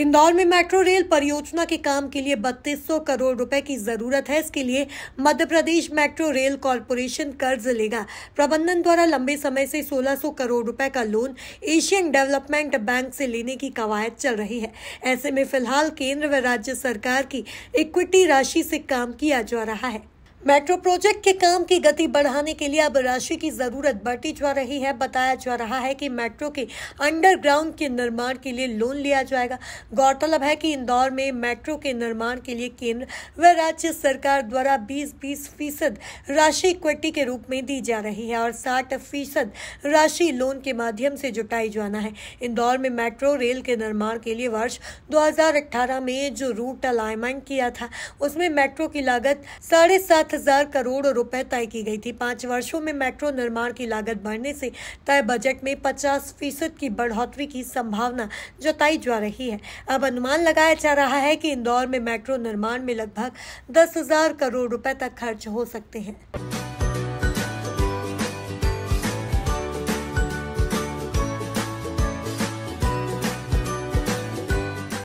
इंदौर में metro rail परियोजना के काम के लिए 3200 करोड़ रुपए की जरूरत है इसके लिए Madhya Pradesh metro rail corporation कर्ज लेगा प्रबंधन द्वारा लंबे समय से 1600 करोड़ रुपए का लोन एशियन डेवलपमेंट बैंक से लेने की कवायद चल रही है ऐसे में फिलहाल केंद्र व राज्य सरकार की इक्विटी राशि से काम किया जा रहा है मेट्रो प्रोजेक्ट के काम की गति बढ़ाने के लिए अब राशि की जरूरत बढ़ती जा रही है बताया जा रहा है कि मेट्रो के अंडरग्राउंड के निर्माण के लिए लोन लिया जाएगा गौरतलब है कि इंदौर में मेट्रो के निर्माण के लिए केंद्र व राज्य सरकार द्वारा 20-20 फीसद राशि इक्विटी के रूप में दी जा रही है और साठ फीसद राशि लोन के माध्यम से जुटाई जाना है इंदौर में मेट्रो रेल के निर्माण के लिए वर्ष दो में जो रूट अलाइनमेंट किया था उसमें मेट्रो की लागत साढ़े सात सात हजार करोड़ रुपए तय की गई थी पांच वर्षों में मेट्रो निर्माण की लागत बढ़ने से तय बजट में पचास फीसद की बढ़ोतरी की संभावना जताई जा रही है अब अनुमान लगाया जा रहा है कि इंदौर में मेट्रो निर्माण में लगभग दस हजार करोड़ रुपए तक खर्च हो सकते हैं